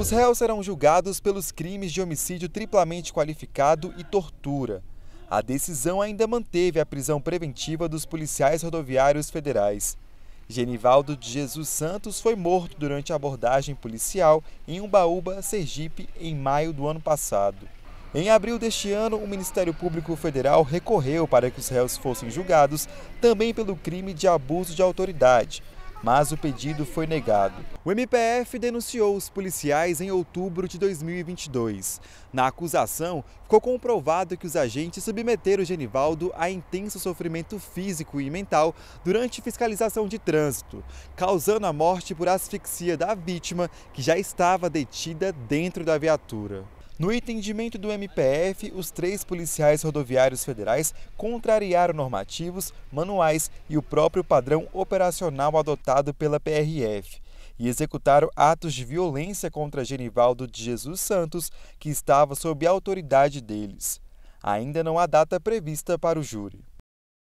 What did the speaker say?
Os réus serão julgados pelos crimes de homicídio triplamente qualificado e tortura. A decisão ainda manteve a prisão preventiva dos policiais rodoviários federais. Genivaldo de Jesus Santos foi morto durante a abordagem policial em Umbaúba, Sergipe, em maio do ano passado. Em abril deste ano, o Ministério Público Federal recorreu para que os réus fossem julgados também pelo crime de abuso de autoridade, mas o pedido foi negado. O MPF denunciou os policiais em outubro de 2022. Na acusação, ficou comprovado que os agentes submeteram Genivaldo a intenso sofrimento físico e mental durante fiscalização de trânsito, causando a morte por asfixia da vítima, que já estava detida dentro da viatura. No entendimento do MPF, os três policiais rodoviários federais contrariaram normativos, manuais e o próprio padrão operacional adotado pela PRF e executaram atos de violência contra Genivaldo de Jesus Santos, que estava sob a autoridade deles. Ainda não há data prevista para o júri.